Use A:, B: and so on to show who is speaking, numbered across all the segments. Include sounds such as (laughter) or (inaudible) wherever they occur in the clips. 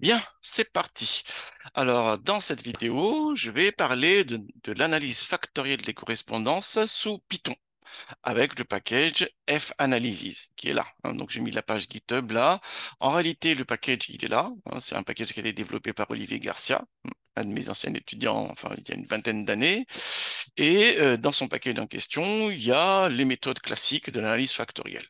A: Bien, c'est parti. Alors, dans cette vidéo, je vais parler de, l'analyse factorielle des correspondances sous Python avec le package F-Analysis qui est là. Hein. Donc j'ai mis la page GitHub là. En réalité, le package, il est là. Hein. C'est un package qui a été développé par Olivier Garcia, un de mes anciens étudiants, enfin il y a une vingtaine d'années. Et euh, dans son package en question, il y a les méthodes classiques de l'analyse factorielle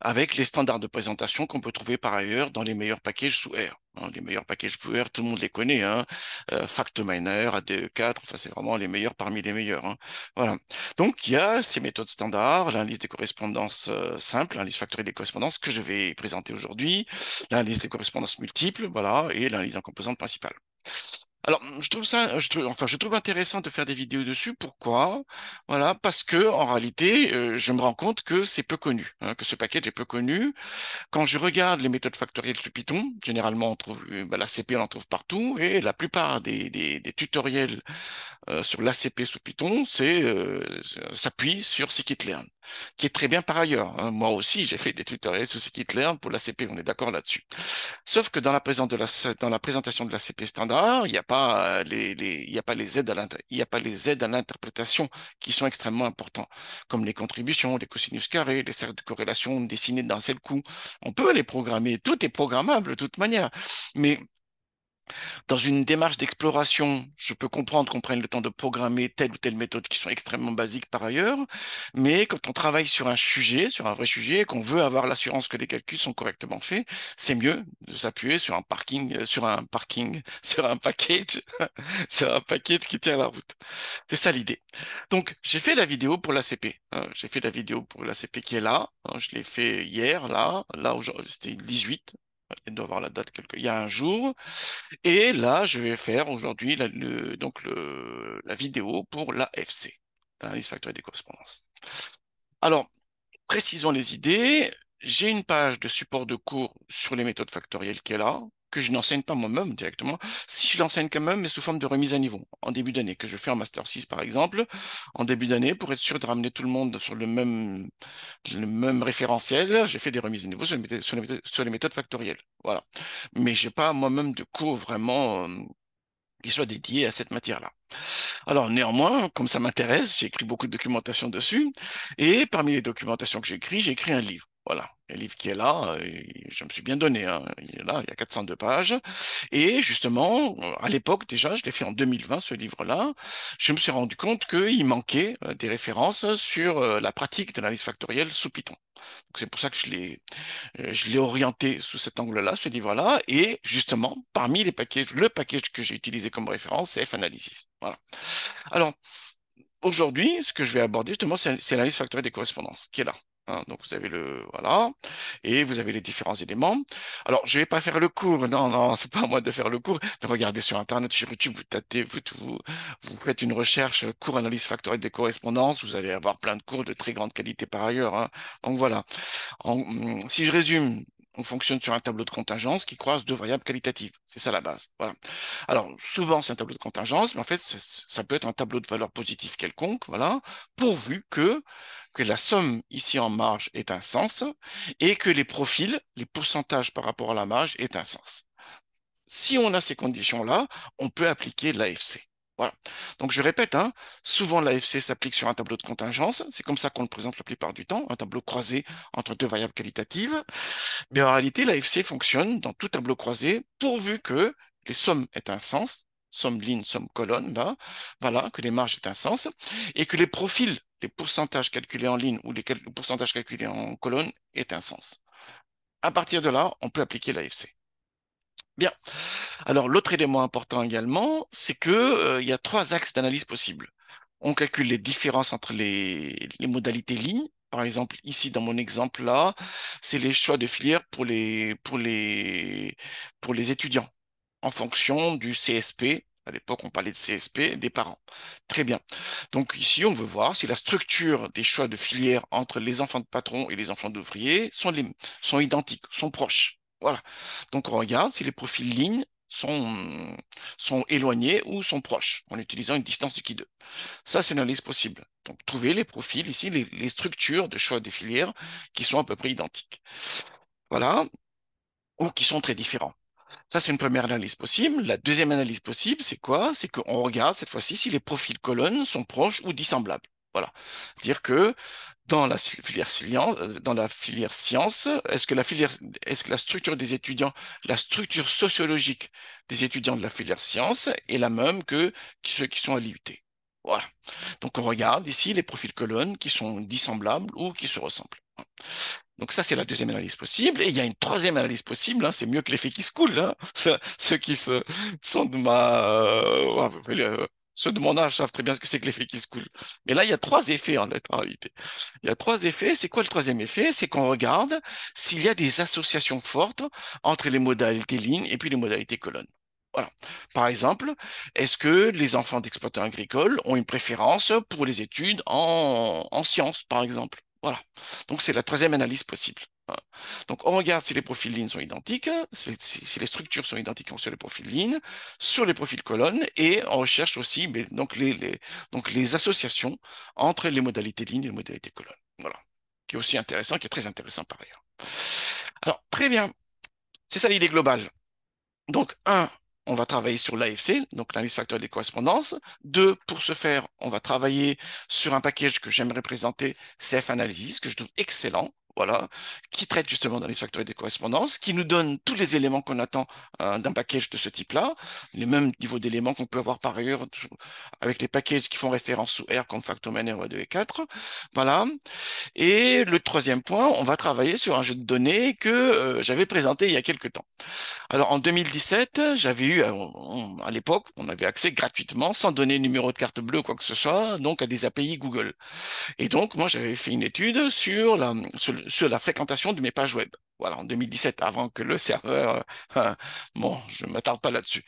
A: avec les standards de présentation qu'on peut trouver par ailleurs dans les meilleurs packages sous R. Hein, les meilleurs packages sous R, tout le monde les connaît. Hein. Euh, FactMiner, ADE4, enfin, c'est vraiment les meilleurs parmi les meilleurs. Hein. Voilà. Donc, il y a ces méthodes standards, l'analyse des correspondances euh, simples, l'analyse factorielle des correspondances que je vais présenter aujourd'hui, l'analyse des correspondances multiples, voilà, et l'analyse en composantes principales. Alors, mmh, je trouve ça, enfin, je trouve intéressant de faire des vidéos dessus. Pourquoi Voilà, parce que en réalité, euh, je me rends compte que c'est peu connu, hein, que ce paquet est peu connu. Quand je regarde les méthodes factorielles sous Python, généralement, on trouve euh, bah, l'ACP, on en trouve partout, et la plupart des, tutoriels euh, sur l'ACP sous Python, c'est s'appuie sur scikit qui est très bien par ailleurs. Hein. Moi aussi, j'ai fait des tutoriels sur Scikit-Learn pour l'ACP, on est d'accord là-dessus. Sauf que dans la, de la, dans présentation de l'ACP standard, il n'y euh, a pas les, a aides à l'interprétation qui sont extrêmement importantes, comme les contributions, les cosinus carrés, les cercles de corrélation dessinés d'un seul coup. On peut les programmer, tout est programmable de toute manière, mais dans une démarche d'exploration, je peux comprendre qu'on prenne le temps de programmer telle ou telle méthode qui sont extrêmement basiques par ailleurs, mais quand on travaille sur un sujet, sur un vrai sujet, et qu'on veut avoir l'assurance que les calculs sont correctement faits, c'est mieux de s'appuyer sur un parking, euh, sur un parking, (laughs) sur un package, (laughs) sur un package qui tient la route. C'est ça l'idée. Donc, j'ai fait la vidéo pour l'ACP. Hein. J'ai fait la vidéo pour l'ACP qui est là. Hein. Je l'ai fait hier, là, là, aujourd'hui, c'était 18, il doit la date quelque... il y a un jour. Et là, je vais faire aujourd'hui la, donc la vidéo pour l'AFC, l'analyse factorielle des correspondances. Alors, précisons les idées. J'ai une page de support de cours sur les méthodes factorielles qui est là que je n'enseigne pas moi-même directement, si je l'enseigne quand même, mais sous forme de remise à niveau, en début d'année, que je fais en Master 6 par exemple, en début d'année, pour être sûr de ramener tout le monde sur le même, le même référentiel, j'ai fait des remises à niveau sur les, méthodes, factorielles. Voilà. Mais j'ai pas moi-même de cours vraiment... Euh, qui soit dédié à cette matière-là. Alors néanmoins, comme ça m'intéresse, j'ai écrit beaucoup de documentation dessus, et parmi les documentations que j'ai j'écris, j'ai écrit un livre. Voilà, le livre qui est là, euh, je me suis bien donné, hein. il est là, il y a 402 pages. Et justement, à l'époque déjà, je l'ai fait en 2020, ce livre-là, je me suis rendu compte qu'il manquait euh, des références sur euh, la pratique d'analyse factorielle sous Python. C'est pour ça que je l'ai, je l'ai orienté sous cet angle-là, ce livre-là. Et justement, parmi les packages, le package que j'ai utilisé comme référence, c'est F-Analysis. Voilà. Alors, aujourd'hui, ce que je vais aborder justement, c'est l'analyse factorielle des correspondances, qui est là. Hein, donc vous avez le voilà et vous avez les différents éléments. Alors je vais pas faire le cours, non non c'est pas à moi de faire le cours. De regarder sur internet, sur YouTube, vous vous, vous, faites une recherche cours analyse factorielle des correspondances, vous allez avoir plein de cours de très grande qualité par ailleurs. Hein. Donc voilà. Mm, si je résume, on fonctionne sur un tableau de contingence qui croise deux variables qualitatives. C'est ça la base. Voilà. Alors, souvent, c'est un tableau de contingence, mais en fait, ça, peut être un tableau de valeurs positives quelconque, voilà, pourvu que que la somme ici en marge est un sens et que les profils, les pourcentages par rapport à la marge est un sens. Si on a ces conditions-là, on peut appliquer l'AFC. Voilà. Donc je répète, hein, souvent l'AFC s'applique sur un tableau de contingence, c'est comme ça qu'on le présente la plupart du temps, un tableau croisé entre deux variables qualitatives. Mais en réalité, l'AFC fonctionne dans tout tableau croisé pourvu que les sommes aient un sens, somme ligne, somme colonne, là, voilà, que les marges est un sens, et que les profils, les pourcentages calculés en ligne ou les pourcentages calculés en colonne est un sens. À partir de là, on peut appliquer l'AFC. Bien. Alors, l'autre élément important également, c'est que euh, il y a trois axes d'analyse possibles. On calcule les différences entre les, modalités lignes. Par exemple, ici, dans mon exemple là, c'est les choix de filière pour les, pour les, pour les étudiants en fonction du CSP. À l'époque, on parlait de CSP des parents. Très bien. Donc ici, on veut voir si la structure des choix de filière entre les enfants de patrons et les enfants d'ouvriers sont, les, sont identiques, sont proches. Voilà. Donc on regarde si les profils lignes sont, sont éloignés ou sont proches en utilisant une distance de qui 2. Ça, c'est une analyse possible. Donc, trouver les profils ici, les, les, structures de choix des filières qui sont à peu près identiques. Voilà. Ou qui sont très différents. Ça, c'est une première analyse possible. La deuxième analyse possible, c'est quoi C'est qu'on regarde cette fois-ci si les profils colonnes sont proches ou dissemblables. Voilà. Dire que dans la filière science, euh, dans la filière science, est-ce que la filière, est-ce que la structure des étudiants, la structure sociologique des étudiants de la filière science est la même que ceux qui sont à l'IUT Voilà. Donc on regarde ici les profils colonnes qui sont dissemblables ou qui se ressemblent. Donc ça, c'est la deuxième analyse possible. Et il y a une troisième analyse possible. Hein. C'est mieux que l'effet qui se coule. Hein. (laughs) Ceux qui sont de ma... Euh, ah, ceux de mon âge savent très bien ce que c'est que l'effet qui se coule. Mais là, il y a trois effets en réalité. Il y a trois effets. C'est quoi le troisième effet C'est qu'on regarde s'il y a des associations fortes entre les modalités lignes et puis les modalités colonnes. Voilà. Par exemple, est-ce que les enfants d'exploitants agricoles ont une préférence pour les études en, en sciences, par exemple voilà. Donc c'est la troisième analyse possible. Donc on regarde si les profils lignes sont identiques, si, les structures sont identiques sur les profils lignes, sur les profils colonnes, et on recherche aussi donc, les, donc les associations entre les modalités lignes et les modalités colonnes. Voilà. Qui est aussi intéressant, qui est très intéressant par ailleurs. Alors, très bien. C'est ça l'idée globale. Donc, un, on va travailler sur l'AFC, donc l'indice facteur des correspondances. Deux, pour ce faire, on va travailler sur un package que j'aimerais présenter, CF Analysis, que je trouve excellent, voilà, qui traite justement dans les facteurs des correspondances, qui nous donne tous les éléments qu'on attend euh, d'un package de ce type-là, les mêmes niveaux d'éléments qu'on peut avoir par ailleurs avec les packages qui font référence sous R comme Factoman, r 2 et 4. Voilà. Et le troisième point, on va travailler sur un jeu de données que euh, j'avais présenté il y a quelques temps. Alors en 2017, j'avais eu, euh, à l'époque, on avait accès gratuitement, sans donner numéro de carte bleue ou quoi que ce soit, donc à des API Google. Et donc moi j'avais fait une étude sur la, le, sur la fréquentation de mes pages web. Voilà, en 2017, avant que le serveur... Euh, (laughs) hein, bon, je ne m'attarde pas là-dessus.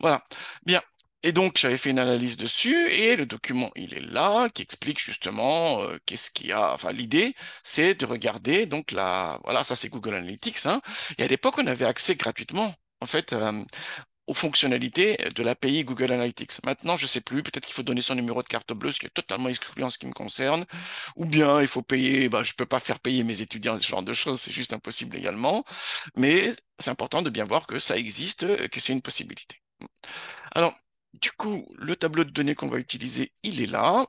A: Voilà. Bien. Et donc, j'avais fait une analyse dessus, et le document, il est là, qui explique justement euh, qu'est-ce qu'il y a. Enfin, l'idée, c'est de regarder, donc la, voilà, ça c'est Google Analytics. Hein. Et à l'époque, on avait accès gratuitement en fait, euh, aux fonctionnalités de l'API Google Analytics. Maintenant, je ne sais plus, peut-être qu'il faut donner son numéro de carte bleue, ce qui est totalement exclu en ce qui me concerne, ou bien il faut payer, bah, je ne peux pas faire payer mes étudiants ce genre de choses, c'est juste impossible également, mais c'est important de bien voir que ça existe, que c'est une possibilité. Alors, du coup, le tableau de données qu'on va utiliser, il est là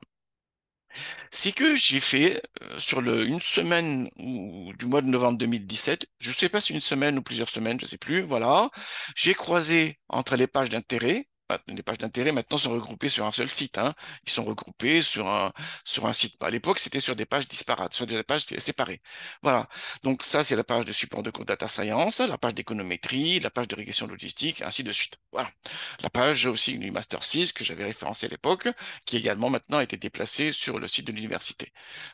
A: c'est que j'ai fait euh, sur le, une semaine ou, du mois de novembre 2017, je ne sais pas si une semaine ou plusieurs semaines, je ne sais plus, voilà, j'ai croisé entre les pages d'intérêt les pages d'intérêt maintenant sont regroupées sur un seul site. Hein. Ils sont regroupés sur un, sur un site. À l'époque, c'était sur des pages disparates, sur des pages séparées. Voilà. Donc ça, c'est la page de support de data science, la page d'économétrie, la page de régression logistique, ainsi de suite. Voilà. La page aussi du Master 6 que j'avais référencé à l'époque, qui également maintenant a été déplacée sur le site de l'université.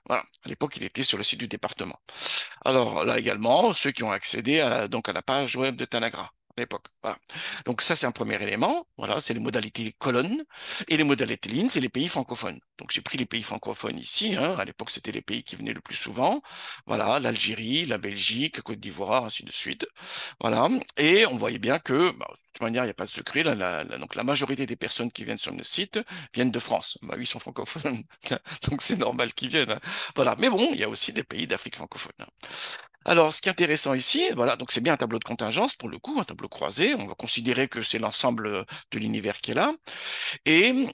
A: Voilà. À l'époque, il était sur le site du département. Alors là également, ceux qui ont accédé donc à la page web de Tanagra l'époque. Voilà. Donc ça, c'est un premier élément. Voilà, c'est les modalités colonnes et les modalités lignes, c'est les pays francophones. Donc j'ai pris les pays francophones ici. Hein, à l'époque, c'était les pays qui venaient le plus souvent. Voilà, l'Algérie, la Belgique, Côte d'Ivoire, ainsi de suite. Voilà. Et on voyait bien que bah, de toute manière, il n'y a pas de secret. donc, la majorité des personnes qui viennent sur le site viennent de France. Bah oui, ils sont francophones. (laughs) donc, c'est normal qu'ils viennent. Hein. Voilà. Mais bon, il y a aussi des pays d'Afrique francophone. Hein. Alors, ce qui est intéressant ici, voilà, donc c'est bien un tableau de contingence pour le coup, un tableau croisé. On va considérer que c'est l'ensemble euh, de l'univers qui est là. Et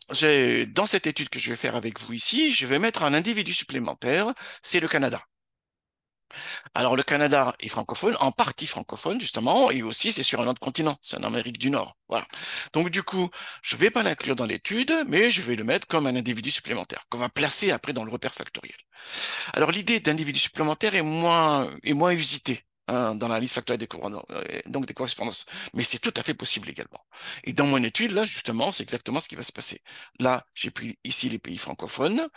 A: dans cette étude que je vais faire avec vous ici, je vais mettre un individu supplémentaire, c'est le Canada. Alors le Canada est francophone, en partie francophone justement, et aussi c'est sur un autre continent, c'est en Amérique du Nord. Voilà. Donc du coup, je ne vais pas l'inclure dans l'étude, mais je vais le mettre comme un individu supplémentaire, qu'on va placer après dans le repère factoriel. Alors l'idée d'individu supplémentaire est moins, est moins usitée hein, dans la liste factorielle des, euh, donc des correspondances. Mais c'est tout à fait possible également. Et dans mon étude, là, justement, c'est exactement ce qui va se passer. Là, j'ai pris ici les pays francophones,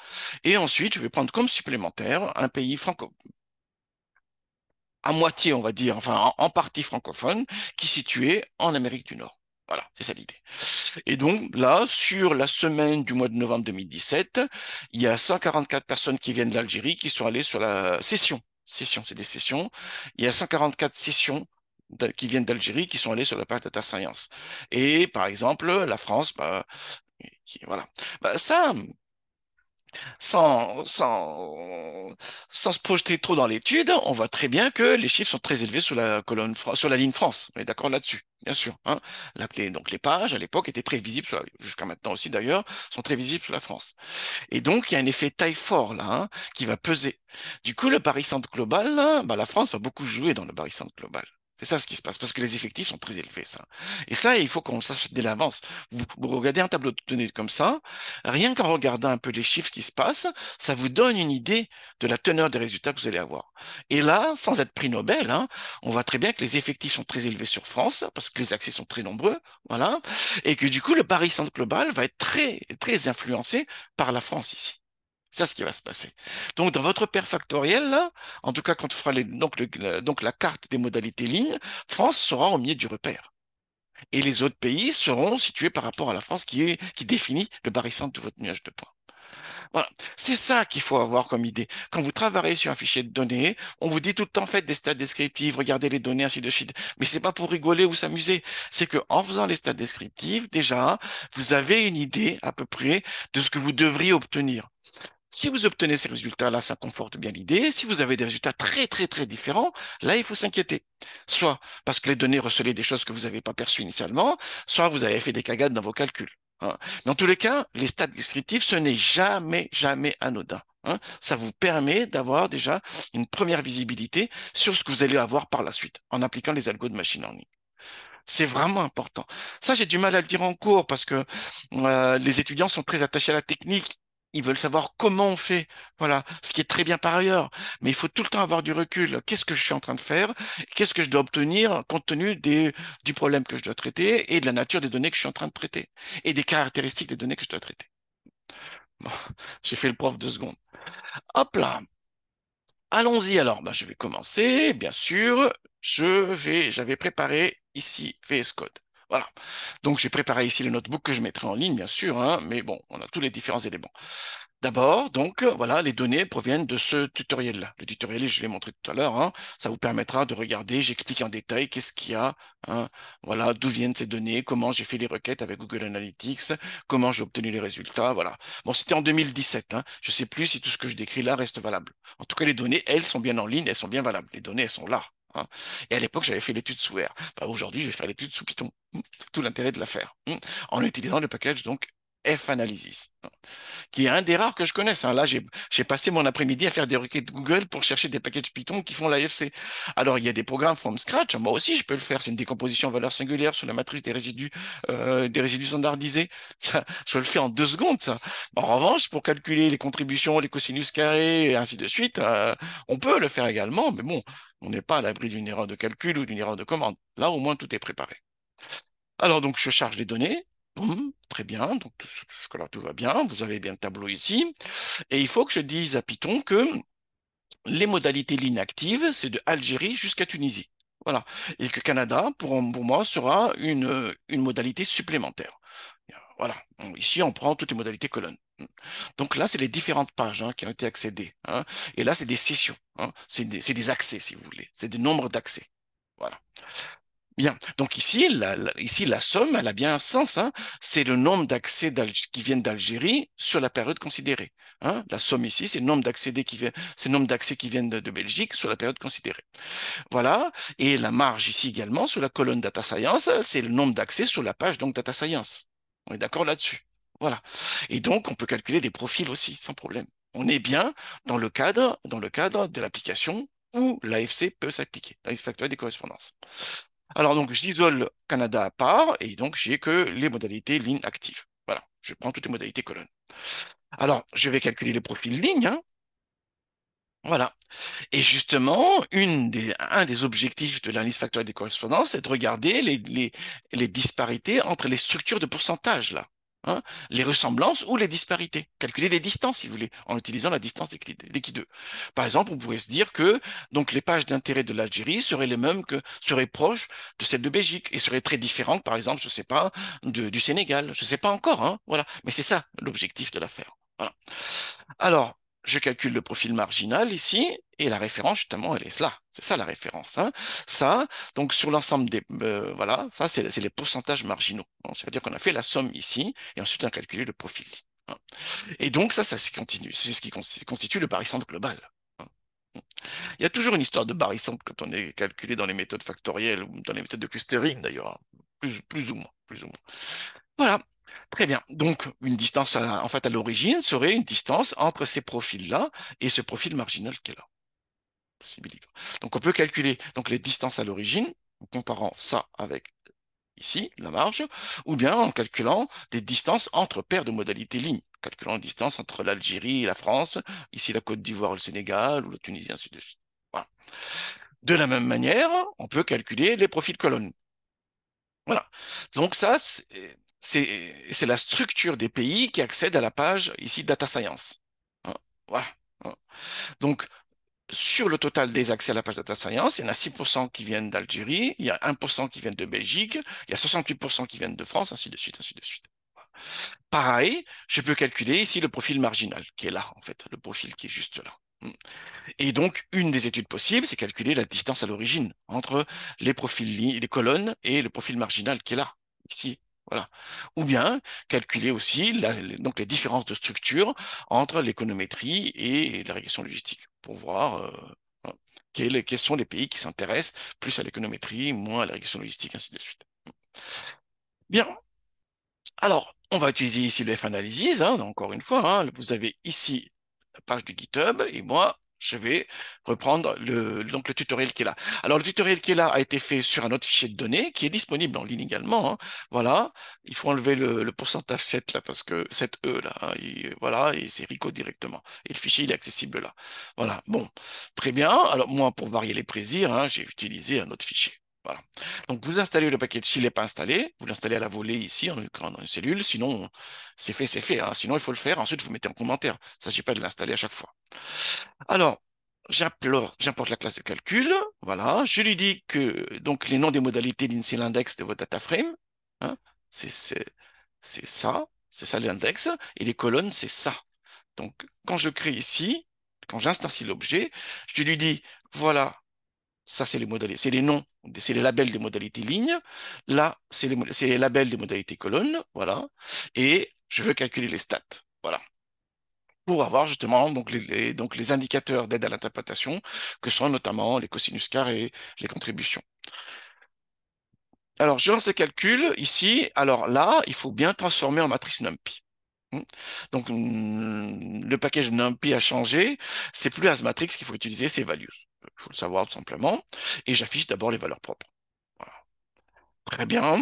A: et ensuite, je vais prendre comme supplémentaire un pays francophone à moitié, on va dire, enfin en, partie francophone, qui est située en Amérique du Nord. Voilà, c'est ça l'idée. Et donc là, sur la semaine du mois de novembre 2017, il y a 144 personnes qui viennent d'Algérie qui sont allées sur la session. Session, c'est des sessions. Il y a 144 sessions qui viennent d'Algérie qui sont allées sur la page Data Science. Et par exemple, la France, bah, voilà. Bah, ça, sans, sans, sans se projeter trop dans l'étude, on voit très bien que les chiffres sont très élevés sur la colonne, sur la ligne France. On est d'accord là-dessus, bien sûr. Hein. La, les, donc les pages à l'époque étaient très visibles, jusqu'à maintenant aussi d'ailleurs, sont très visibles sur la France. Et donc il y a un effet taille fort là, hein, qui va peser. Du coup, le Paris Centre global, bah, la France va beaucoup jouer dans le Paris Centre global. C'est ça ce qui se passe, parce que les effectifs sont très élevés. Ça. Et ça, il faut qu'on sache dès l'avance. Vous, regardez un tableau de données comme ça, rien qu'en regardant un peu les chiffres qui se passent, ça vous donne une idée de la teneur des résultats que vous allez avoir. Et là, sans être prix Nobel, hein, on voit très bien que les effectifs sont très élevés sur France, parce que les accès sont très nombreux, voilà, et que du coup, le Paris Centre Global va être très, très influencé par la France ici. C'est ce qui va se passer. Donc, dans votre père factoriel, là, en tout cas, quand on fera les, donc, donc, la carte des modalités lignes, France sera au milieu du repère. Et les autres pays seront situés par rapport à la France qui, est, qui définit le barricade de votre nuage de points. Voilà. C'est ça qu'il faut avoir comme idée. Quand vous travaillez sur un fichier de données, on vous dit tout le temps, faites des stats descriptives, regardez les données, ainsi de suite. Mais c'est pas pour rigoler ou s'amuser. C'est que, en faisant les stats descriptifs, déjà, vous avez une idée, à peu près, de ce que vous devriez obtenir. Si vous obtenez ces résultats-là, ça conforte bien l'idée. Si vous avez des résultats très, très, très différents, là, il faut s'inquiéter. Soit parce que les données recelaient des choses que vous n'avez pas perçues initialement, soit vous avez fait des cagades dans vos calculs. Hein. Dans tous les cas, les stats descriptifs, ce n'est jamais, jamais anodin. Hein. Ça vous permet d'avoir déjà une première visibilité sur ce que vous allez avoir par la suite en appliquant les algos de machine learning. C'est vraiment important. Ça, j'ai du mal à le dire en cours parce que euh, les étudiants sont très attachés à la technique. Ils veulent savoir comment on fait. Voilà, ce qui est très bien par ailleurs. Mais il faut tout le temps avoir du recul. Qu'est-ce que je suis en train de faire Qu'est-ce que je dois obtenir compte tenu des, du problème que je dois traiter et de la nature des données que je suis en train de traiter et des caractéristiques des données que je dois traiter. (laughs) j'ai fait le prof deux secondes. Hop là. Allons-y alors. Ben, je vais commencer. Bien sûr, je vais, j'avais préparé ici VS Code. Voilà. Donc j'ai préparé ici le notebook que je mettrai en ligne, bien sûr, hein, mais bon, on a tous les différents éléments. D'abord, donc, voilà, les données proviennent de ce tutoriel-là. Le tutoriel, je l'ai montré tout à l'heure, hein. ça vous permettra de regarder, j'explique en détail qu'est-ce qu'il y a, hein, voilà, d'où viennent ces données, comment j'ai fait les requêtes avec Google Analytics, comment j'ai obtenu les résultats, voilà. Bon, c'était en 2017, je ne sais plus si tout ce que je décris là reste valable. En tout cas, les données, elles, sont bien en ligne, elles sont bien valables. Les données, elles sont là, Hein. Et à l'époque, j'avais fait l'étude sous R. Bah, aujourd'hui, je vais faire l'étude sous Python. Tout l'intérêt de la faire. Hein. En utilisant le package donc F-Analysis, qui est un des rares que je connaisse. Hein. Là, j'ai passé mon après-midi à faire des requêtes Google pour chercher des de Python qui font l'AFC. Alors, il y a des programmes from scratch. Hein. Moi aussi, je peux le faire. C'est une décomposition en valeur singulière sur la matrice des résidus, euh, des résidus standardisés. je le fais en deux secondes. En revanche, pour calculer les contributions, les cosinus carrés et ainsi de suite, euh, on peut le faire également. Mais bon, on n'est pas à l'abri d'une erreur de calcul ou d'une erreur de commande. Là, au moins, tout est préparé. Alors, donc, je charge les données Mmh, très bien, donc là tout va bien, vous avez bien le tableau ici. Et il faut que je dise à Python que les modalités lignes actives, c'est de Algérie jusqu'à Tunisie. Voilà. Et que Canada, pour, moi, sera une, une modalité supplémentaire. Voilà. ici, on prend toutes les modalités colonnes. Mmh. Donc là, c'est les différentes pages hein, qui ont été accédées. Hein. Et là, c'est des sessions. Hein. C'est des, des accès, si vous voulez. C'est des nombres d'accès. Voilà. Bien. Donc ici, la, ici, la somme, elle a bien un sens. Hein. C'est le nombre d'accès qui viennent d'Algérie sur la période considérée. Hein. La somme ici, c'est le nombre d'accès qui, vient, le nombre qui viennent de, Belgique sur la période considérée. Voilà. Et la marge ici également, sur la colonne Data Science, c'est le nombre d'accès sur la page donc Data Science. On est d'accord là-dessus. Voilà. Et donc, on peut calculer des profils aussi, sans problème. On est bien dans le cadre, dans le cadre de l'application où l'AFC peut s'appliquer, l'AFC des correspondances. Alors donc, j'isole Canada à part, et donc j'ai que les modalités ligne active. Voilà, je prends toutes les modalités colonnes. Alors, je vais calculer les profils lignes. Hein. Voilà. Et justement, une des, un des objectifs de l'analyse factorielle des correspondances, c'est de regarder les, les, les disparités entre les structures de pourcentage, là. Hein, les ressemblances ou les disparités. Calculer les distances, si vous voulez, en utilisant la distance qui-deux. Par exemple, on pourrait se dire que donc les pages d'intérêt de l'Algérie seraient les mêmes que seraient proches de celles de Belgique et seraient très différentes, par exemple, je sais pas, du Sénégal. Je sais pas encore, hein, voilà. Mais c'est ça l'objectif de l'affaire. Alors, je calcule le profil marginal ici, et la référence, justement, elle est là. C'est ça la référence. Hein. Ça, donc sur l'ensemble des... Euh, voilà, ça, c'est les pourcentages marginaux. cest à dire qu'on a fait la somme ici, et ensuite on a calculé le profil. Hein. Et donc ça, ça continue. C'est ce qui constitue le barycentre global. Hein. Il y a toujours une histoire de barycentre quand on est calculé dans les méthodes factorielles ou dans les méthodes de clustering, d'ailleurs. plus ou moins. Plus ou moins. Voilà. Très bien. Donc, une distance, à, en fait, à l'origine, serait une distance entre ces profils-là et ce profil marginal qui a là. Donc, on peut calculer donc, les distances à l'origine en comparant ça avec ici, la marge, ou bien en calculant des distances entre paires de modalités lignes, calculant les distance entre l'Algérie et la France, ici la Côte d'Ivoire et le Sénégal, ou le Tunisien, ainsi de suite. De la même manière, on peut calculer les profils colonnes. Voilà. Donc ça, c'est c'est la structure des pays qui accèdent à la page ici Data Science. Hein, voilà. Hein. Donc, sur le total des accès à la page Data Science, il y en a 6% qui viennent d'Algérie, il y a 1% qui viennent de Belgique, il y a 68% qui viennent de France, ainsi de suite, ainsi de suite. Pareil, je peux calculer ici le profil marginal qui est là, en fait, le profil qui est juste là. Hein. Et donc, une des études possibles, c'est calculer la distance à l'origine entre les profils, les colonnes et le profil marginal qui est là, ici, voilà. Ou bien calculer aussi donc les différences de structure entre l'économétrie et la régression logistique pour voir euh, quels, sont les pays qui s'intéressent plus à l'économétrie, moins à la régression logistique, ainsi de suite. Bien. Alors, on va utiliser ici le F-Analysis, hein, encore une fois. Hein. vous avez ici la page du GitHub et moi, je vais reprendre le, donc le tutoriel qui est là. Alors, le tutoriel qui est là a été fait sur un autre fichier de données qui est disponible en ligne également. Hein. Voilà, il faut enlever le, pourcentage 7 là parce que 7E là, hein, voilà, et c'est RICO directement. Et le fichier, il est accessible là. Voilà, bon, très bien. Alors, moi, pour varier les plaisirs, hein, j'ai utilisé un autre fichier. Donc vous installez le package s'il n'est pas installé, vous l'installez à la volée ici en, dans une cellule, sinon c'est fait, c'est fait. Hein. Sinon il faut le faire, ensuite vous mettez en commentaire. Il ne s'agit pas de l'installer à chaque fois. Alors, j'importe la classe de calcul, voilà, je lui dis que donc les noms des modalités c'est index de votre data frame, hein, c'est ça, c'est ça l'index, et les colonnes c'est ça. Donc quand je crée ici, quand j'instancie l'objet, je lui dis voilà ça, c'est les modalités, c'est les noms, c'est les labels des modalités lignes. Là, c'est les, labels des modalités colonnes. Voilà. Et je veux calculer les stats. Voilà. Pour avoir justement donc les, donc les indicateurs d'aide à l'interprétation, que sont notamment les cosinus carrés, les contributions. Alors, je lance les calculs ici. Alors là, il faut bien transformer en matrice NumPy. Hmm. Donc, hmm, le package NumPy a changé. C'est plus Asmatrix qu'il faut utiliser, c'est Values il faut le savoir tout simplement, et j'affiche d'abord les valeurs propres. Très bien.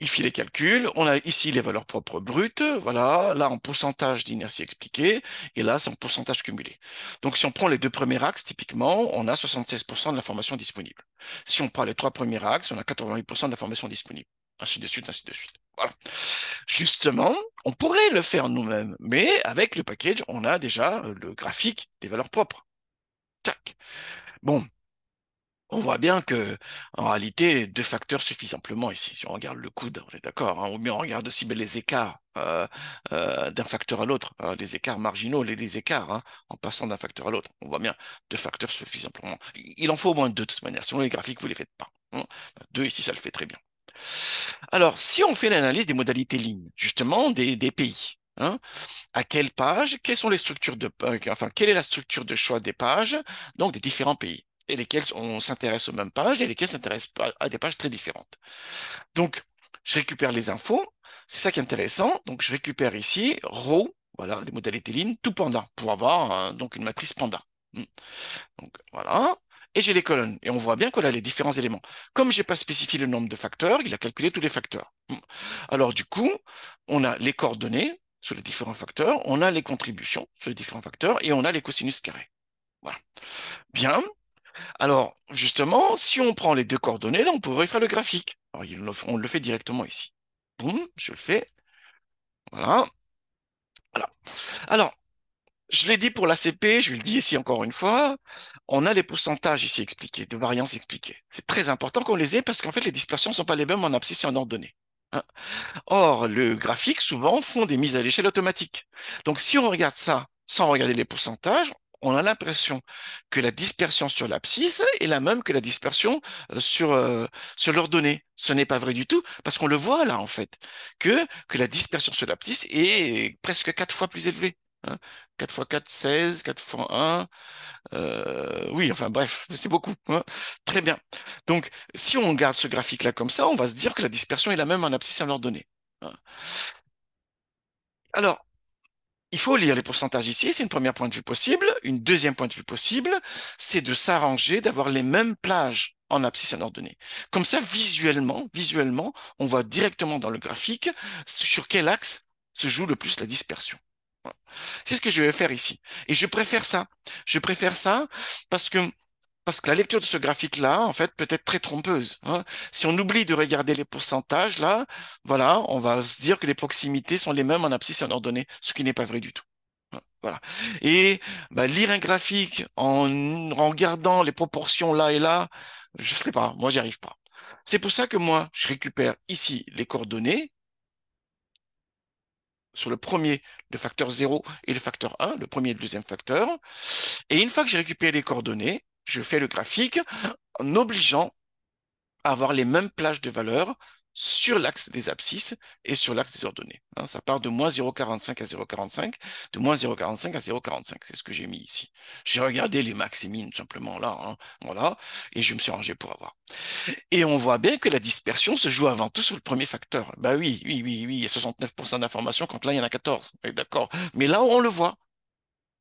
A: il fit les calculs, on a ici les valeurs propres brutes, voilà, là en pourcentage d'inertie expliquée, et là c'est en pourcentage cumulé. Donc si on prend les deux premiers axes, typiquement, on a 76% de l'information disponible. Si on prend les trois premiers axes, on a 88% de l'information disponible. Ainsi de suite, ainsi de suite. Voilà. Justement, on pourrait le faire nous-mêmes, mais avec le package, on a déjà le graphique des valeurs propres. Tac. Bon, on voit bien que, en réalité, deux facteurs suffisent simplement ici. Si on regarde le coude, on est d'accord, hein, bien on regarde aussi les écarts euh, euh, d'un facteur à l'autre, les hein, écarts marginaux, les, écarts, hein, en passant d'un facteur à l'autre. On voit bien, deux facteurs suffisent simplement. Il en faut au moins deux de toute manière, sinon les graphiques, vous ne les faites pas. Hein. Deux ici, ça le fait très bien. Alors, si on fait l'analyse des modalités lignes, justement, des, des pays, Hein, à quelle page Quelles sont les structures de, euh, enfin, quelle est la structure de choix des pages, donc des différents pays, et lesquels on s'intéresse aux mêmes pages et lesquels s'intéressent à des pages très différentes. Donc, je récupère les infos. C'est ça qui est intéressant. Donc, je récupère ici row, voilà, les modalités lignes, tout panda, pour avoir euh, donc une matrice panda. Hmm. Donc, voilà. Et j'ai les colonnes. Et on voit bien qu'on a les différents éléments. Comme j'ai pas spécifié le nombre de facteurs, il a calculé tous les facteurs. Hmm. Alors, du coup, on a les coordonnées, sur les différents facteurs, on a les contributions sur les différents facteurs et on a les cosinus carrés. Voilà. Bien. Alors, justement, si on prend les deux coordonnées, on pourrait faire le graphique. on le fait directement ici. Boum, je le fais. Voilà. Alors, je l'ai dit pour l'ACP, je le dis ici encore une fois, on a les pourcentages ici expliqués, de variances expliquées. C'est très important qu'on les ait parce qu'en fait, les dispersions ne sont pas les mêmes en abscisse et en ordonnée. Or, le graphique, souvent, font des mises à l'échelle automatique. Donc, si on regarde ça sans regarder les pourcentages, on a l'impression que la dispersion sur l'abscisse est la même que la dispersion euh, sur, euh, sur l'ordonnée. Ce n'est pas vrai du tout, parce qu'on le voit là, en fait, que, que la dispersion sur l'abscisse est presque quatre fois plus élevée. 4 x 4, 16, 4 x 1. oui, enfin bref, c'est beaucoup. Hein. Très bien. Donc, si on garde ce graphique-là comme ça, on va se dire que la dispersion est la même en abscisse à l'ordonnée. Hein. Alors, il faut lire les pourcentages ici, c'est une première point de vue possible. Une deuxième point de vue possible, c'est de s'arranger, d'avoir les mêmes plages en abscisse à l'ordonnée. Comme ça, visuellement, visuellement, on voit directement dans le graphique sur quel axe se joue le plus la dispersion. C'est ce que je vais faire ici. Et je préfère ça. Je préfère ça parce que parce que la lecture de ce graphique-là, en fait, peut être très trompeuse. Hein. Si on oublie de regarder les pourcentages, là, voilà, on va se dire que les proximités sont les mêmes en abscisse et en ordonnée, ce qui n'est pas vrai du tout. Hein, voilà. Et bah, lire un graphique en, regardant les proportions là et là, je ne sais pas, moi j'y arrive pas. C'est pour ça que moi, je récupère ici les coordonnées sur le premier, le facteur 0 et le facteur 1, le premier et le deuxième facteur. Et une fois que j'ai récupéré les coordonnées, je fais le graphique en obligeant à avoir les mêmes plages de valeurs sur l'axe des abscisses et sur l'axe des ordonnées. Hein. ça part de moins 0,45 à 0,45, de moins 0,45 à 0,45. C'est ce que j'ai mis ici. J'ai regardé les max et min tout simplement là, hein, voilà, et je me suis rangé pour avoir. Et on voit bien que la dispersion se joue avant tout sur le premier facteur. Bah oui, oui, oui, oui, il y a 69% d'informations quand là il y en a 14. Eh, d'accord. Mais là on le voit.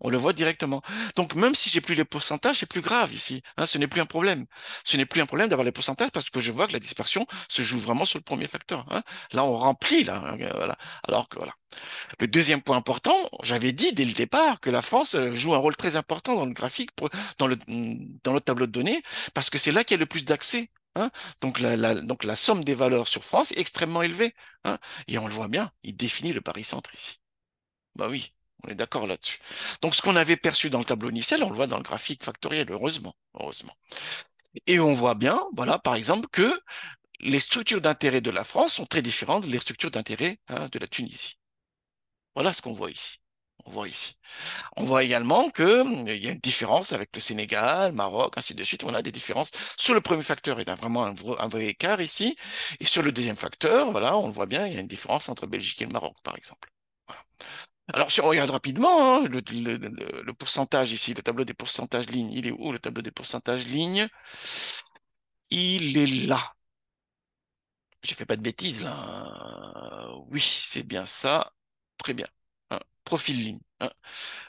A: On le voit directement. Donc même si j'ai plus les pourcentages, c'est plus grave ici. Hein, ce n'est plus un problème. Ce n'est plus un problème d'avoir les pourcentages parce que je vois que la dispersion se joue vraiment sur le premier facteur. Hein. Là, on remplit là. Hein, Alors que voilà. Le deuxième point important, j'avais dit dès le départ que la France euh, joue un rôle très important dans le graphique, dans le mm, dans le tableau de données, parce que c'est là qu'il y a le plus d'accès donc, la, donc la somme des valeurs sur France est extrêmement élevée. et on le voit bien, il définit le Paris-Centre ici. Bah oui, on est d'accord là-dessus. Donc ce qu'on avait perçu dans le tableau initial, on le voit dans le graphique factoriel, heureusement, heureusement. Et on voit bien, voilà, par exemple, que les structures d'intérêt de la France sont très différentes des structures d'intérêt hein, de la Tunisie. Voilà ce qu'on voit ici. On voit ici. On voit également qu'il euh, y a une différence avec le Sénégal, le Maroc, ainsi de suite. On a des différences sur le premier facteur. Il y a vraiment un, vrai écart ici. Et sur le deuxième facteur, voilà, on voit bien, il y a une différence entre Belgique et le Maroc, par exemple. Voilà. Alors, si on regarde rapidement, hein, le, pourcentage ici, le tableau des pourcentages lignes, il est où le tableau des pourcentages lignes Il est là. Je fais pas de bêtises là. Hein. Oui, c'est bien ça. Très bien. Hein, profil ligne.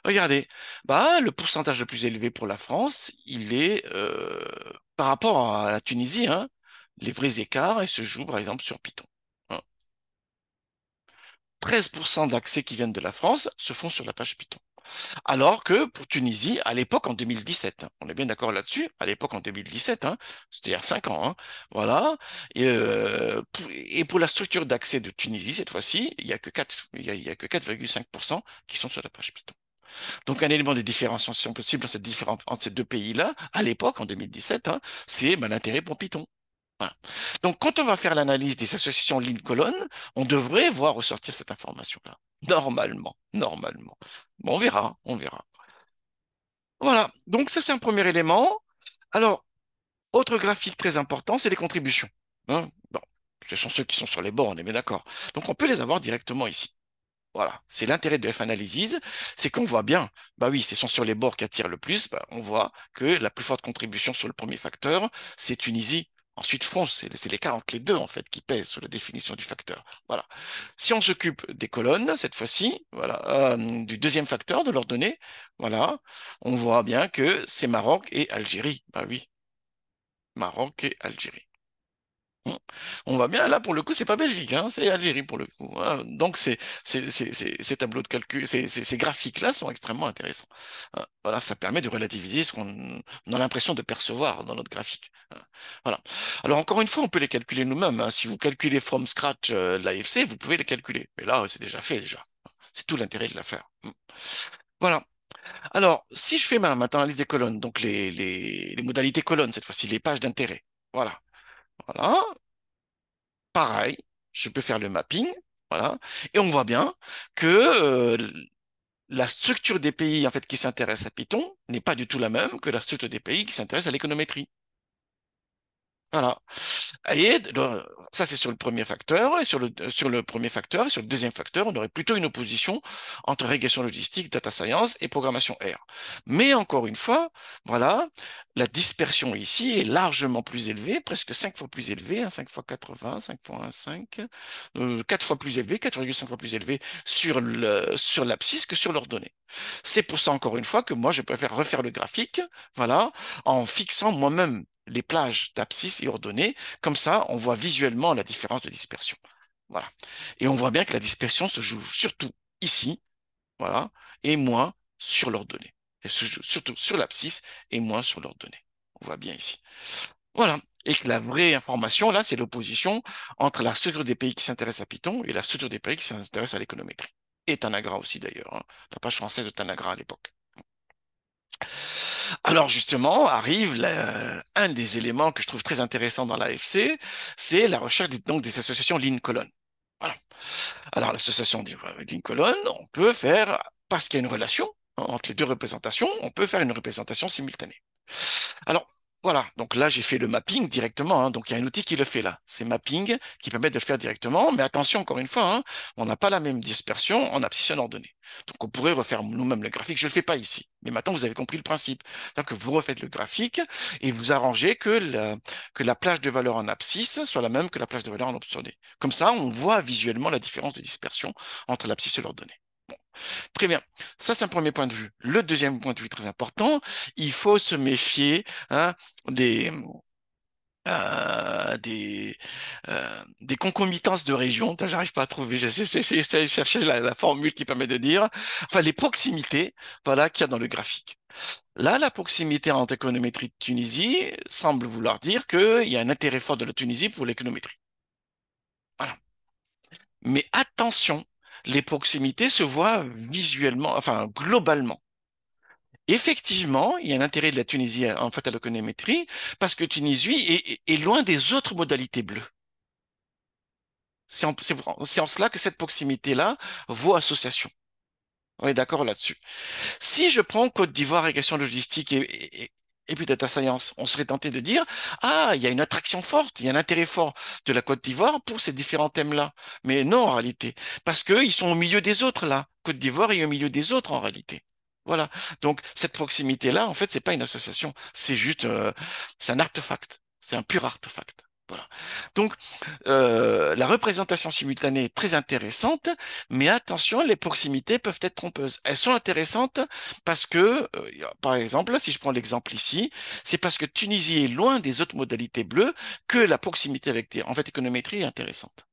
A: Regardez, bah, le pourcentage le plus élevé pour la France, il est euh, par rapport à la Tunisie. les vrais écarts, Et se jouent par exemple sur Python. 13% d'accès qui viennent de la France se font sur la page Python. Alors que pour Tunisie, à l'époque en 2017, on est bien d'accord là-dessus, à l'époque en 2017, hein, c'était il y a 5 ans, hein, voilà, et, pour, euh, et, pour, la structure d'accès de Tunisie, cette fois-ci, il n'y a que 4,5% qui sont sur la page Python. Donc un élément de différenciation possible entre ces deux pays-là, à l'époque, en 2017, hein, c'est ben, l'intérêt pour Python. Donc, quand on va faire l'analyse des associations ligne-colonne, on devrait voir ressortir cette information-là. Normalement, normalement. Bon, on verra, on verra. Voilà, donc ça c'est un premier élément. Alors, autre graphique très important, c'est les contributions. Hein. bon, ce sont ceux qui sont sur les bords, on est bien d'accord. Donc on peut les avoir directement ici. Voilà, c'est l'intérêt de F-Analysis, c'est qu'on voit bien, bah oui, ce sont sur les bords qui attirent le plus, bah, on voit que la plus forte contribution sur le premier facteur, c'est Tunisie Ensuite, France, c'est l'écart entre les deux, en fait, qui pèse sur la définition du facteur. Voilà. Si on s'occupe des colonnes, cette fois-ci, voilà, euh, du deuxième facteur, de l'ordonnée, voilà, on voit bien que c'est Maroc et Algérie. Bah oui. Maroc et Algérie on va bien. Là, pour le coup, c'est pas Belgique, hein, c'est Algérie pour le coup. Hein. Donc, ces, ces, ces, tableaux de calcul, ces, graphiques-là sont extrêmement intéressants. Hein. Voilà, ça permet de relativiser ce qu'on a l'impression de percevoir dans notre graphique. Voilà. Alors, encore une fois, on peut les calculer nous-mêmes. Si vous calculez from scratch euh, l'AFC, vous pouvez les calculer. Mais là, c'est déjà fait déjà. C'est tout l'intérêt de faire Voilà. Alors, si je fais maintenant ma analyse des colonnes, donc les, les, les modalités colonnes cette fois-ci, les pages d'intérêt. Voilà. Voilà. Pareil, je peux faire le mapping. Voilà. Et on voit bien que euh, la structure des pays en fait, qui s'intéressent à Python n'est pas du tout la même que la structure des pays qui s'intéressent à l'économétrie. Voilà. Et ça, c'est sur le premier facteur, et sur le, sur le premier facteur, et sur le deuxième facteur, on aurait plutôt une opposition entre régression logistique, data science et programmation R. Mais encore une fois, voilà, la dispersion ici est largement plus élevée, presque 5 fois plus élevée, hein, 5 fois 80, 5.5, fois 4 euh, fois plus élevée, 4,5 fois plus élevée sur le, sur l'abscisse que sur l'ordonnée. C'est pour ça, encore une fois, que moi, je préfère refaire le graphique, voilà, en fixant moi-même les plages d'abscisse et ordonnées. Comme ça, on voit visuellement la différence de dispersion. Voilà. Et on voit bien que la dispersion se joue surtout ici, voilà, et moins sur l'ordonnée. Elle se joue surtout sur l'abscisse et moins sur l'ordonnée. On voit bien ici. Voilà. Et que la vraie information, là, c'est l'opposition entre la structure des pays qui s'intéressent à Python et la structure des pays qui s'intéressent à l'économétrie. Et Tanagra aussi, d'ailleurs. Hein. La page française de Tanagra à l'époque. Alors justement, arrive un des éléments que je trouve très intéressant dans l'AFC, c'est la recherche des, donc des associations ligne colonne. Alors l'association euh, ligne colonne, on peut faire parce qu'il y a une relation entre les deux représentations, on peut faire une représentation simultanée. Alors voilà, donc là j'ai fait le mapping directement, hein. donc il y a un outil qui le fait là. C'est mapping qui permet de le faire directement, mais attention encore une fois, hein, on n'a pas la même dispersion en en ordonnée. Donc on pourrait refaire nous-mêmes le graphique, je ne le fais pas ici, mais maintenant vous avez compris le principe. Donc que vous refaites le graphique et vous arrangez que la, que la plage de valeur en abscisse soit la même que la plage de valeur en ordonnée. Comme ça, on voit visuellement la différence de dispersion entre l'abscisse et l'ordonnée. Très bien. Ça, c'est un premier point de vue. Le deuxième point de vue très important, il faut se méfier hein, des, euh, euh, des, concomitances de régions. J'arrive pas à trouver, j'essaie de chercher la, formule qui permet de dire, enfin les proximités, voilà, qu'il y a dans le graphique. Là, la proximité en économétrie de Tunisie semble vouloir dire qu'il y a un intérêt fort de la Tunisie pour l'économétrie. Voilà. Mais attention, les proximités se voient visuellement, enfin globalement. Effectivement, il y a un intérêt de la Tunisie en fait à parce que Tunisie est, loin des autres modalités bleues. C'est en, cela que cette proximité-là vaut association. On est d'accord là-dessus. Si je prends Côte d'Ivoire, régression logistique et, et puis data science. On serait tenté de dire, ah, il y a une attraction forte, il y a un intérêt fort de la Côte d'Ivoire pour ces différents thèmes-là. Mais non, en réalité, parce qu'ils sont au milieu des autres, là. Côte d'Ivoire est au milieu des autres, en réalité. Voilà. Donc, cette proximité-là, en fait, c'est pas une association, c'est juste, euh, c'est un artefact. C'est un pur artefact. Voilà. Donc, euh, la représentation simultanée est très intéressante, mais attention, les proximités peuvent être trompeuses. Elles sont intéressantes parce que, euh, par exemple, si je prends l'exemple ici, c'est parce que Tunisie est loin des autres modalités bleues que la proximité avec, en fait, économétrie est intéressante.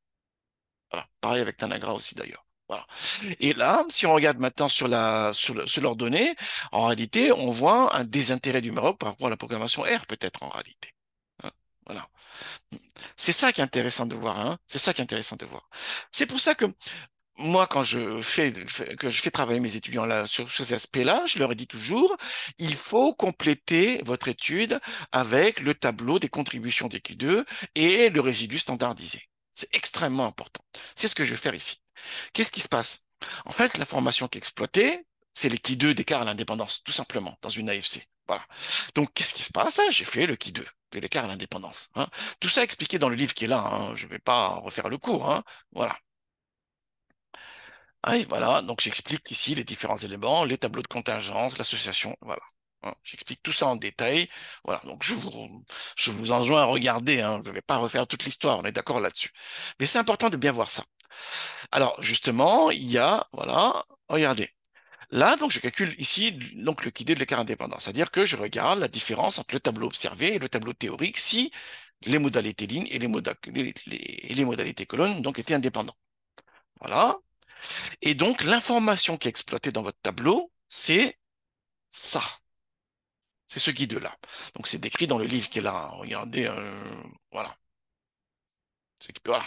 A: Voilà. Pareil avec Tanagra aussi d'ailleurs. Voilà. Et là, si on regarde maintenant sur la sur, sur leurs données, en réalité, on voit un désintérêt du Maroc par rapport à la programmation R, peut-être en réalité. C'est ça qui est intéressant de voir. Hein. c'est ça qui est intéressant de voir. C'est pour ça que moi, quand je fais que je fais travailler mes étudiants là sur ces aspects-là, je leur ai dit toujours, il faut compléter votre étude avec le tableau des contributions des Q2 et le résidu standardisé. C'est extrêmement important. C'est ce que je vais faire ici. Qu'est-ce qui se passe En fait, la formation qui est exploitée, c'est les Q2 d'écart à l'indépendance, tout simplement, dans une AFC. Voilà. Donc, qu'est-ce qui se passe J'ai fait le Q2 l'écart à l'indépendance. Hein. Tout ça expliqué dans le livre qui est là, hein. je ne vais pas refaire le cours. Hein. Voilà. Allez, ah, voilà, donc j'explique ici les différents éléments, les tableaux de contingence, l'association, voilà. J'explique tout ça en détail. Voilà, donc je vous, je vous enjoins à regarder, je ne vais pas refaire toute l'histoire, on est d'accord là-dessus. Mais c'est important de bien voir ça. Alors justement, il y a, voilà, regardez, Là, donc, je calcule ici donc, le guide de l'écart indépendant, c'est-à-dire que je regarde la différence entre le tableau observé et le tableau théorique si les modalités lignes et les, modalités colonnes donc, étaient indépendants. Voilà. Et donc, l'information qui est exploitée dans votre tableau, c'est ça. C'est ce guide-là. Donc, c'est décrit dans le livre qui est là. Regardez, euh, voilà. C'est voilà.